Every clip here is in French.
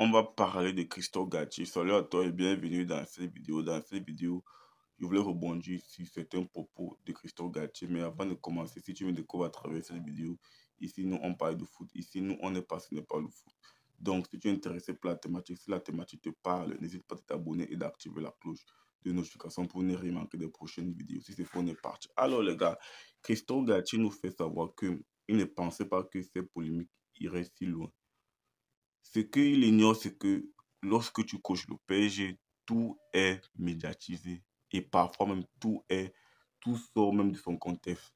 on va parler de Christophe Gatti. Salut à toi et bienvenue dans cette vidéo. Dans cette vidéo, je voulais rebondir sur certains propos de Christophe Gatti. Mais avant de commencer, si tu me découvres à travers cette vidéo, ici nous on parle de foot. Ici nous on est n'est pas le foot. Donc si tu es intéressé par la thématique, si la thématique te parle, n'hésite pas à t'abonner et d'activer la cloche de notification pour ne rien manquer des prochaines vidéos. Si c'est faux, on est parti. Alors les gars, Christophe Gatti nous fait savoir que il ne pensait pas que ces polémiques irait si loin. Ce qu'il ignore, c'est que lorsque tu coaches le PSG, tout est médiatisé et parfois même tout est tout sort même de son contexte.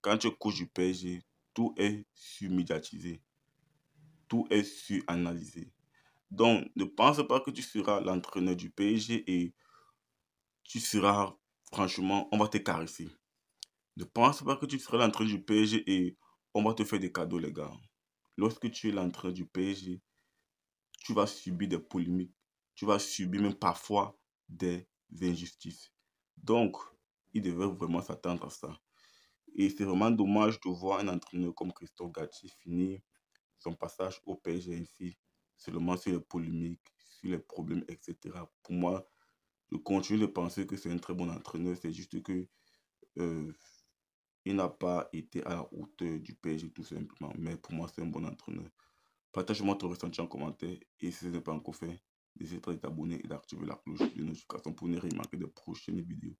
Quand tu coaches le PSG, tout est surmédiatisé, tout est suranalysé. Donc, ne pense pas que tu seras l'entraîneur du PSG et tu seras, franchement, on va te caresser. Ne pense pas que tu seras l'entraîneur du PSG et on va te faire des cadeaux, les gars. Lorsque tu es l'entraîneur du PSG, tu vas subir des polémiques, tu vas subir même parfois des injustices. Donc, il devrait vraiment s'attendre à ça. Et c'est vraiment dommage de voir un entraîneur comme Christophe Gatti finir son passage au PSG ainsi, seulement sur les polémiques, sur les problèmes, etc. Pour moi, je continue de penser que c'est un très bon entraîneur, c'est juste que euh, il n'a pas été à la hauteur du PSG tout simplement. Mais pour moi, c'est un bon entraîneur. Partage moi ton ressenti en commentaire et si ce n'est pas encore fait, n'hésite pas à t'abonner et d'activer la cloche de notification pour ne rien manquer de prochaines vidéos.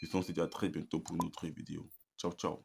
Ce sont à très bientôt pour une autre vidéo. Ciao, ciao.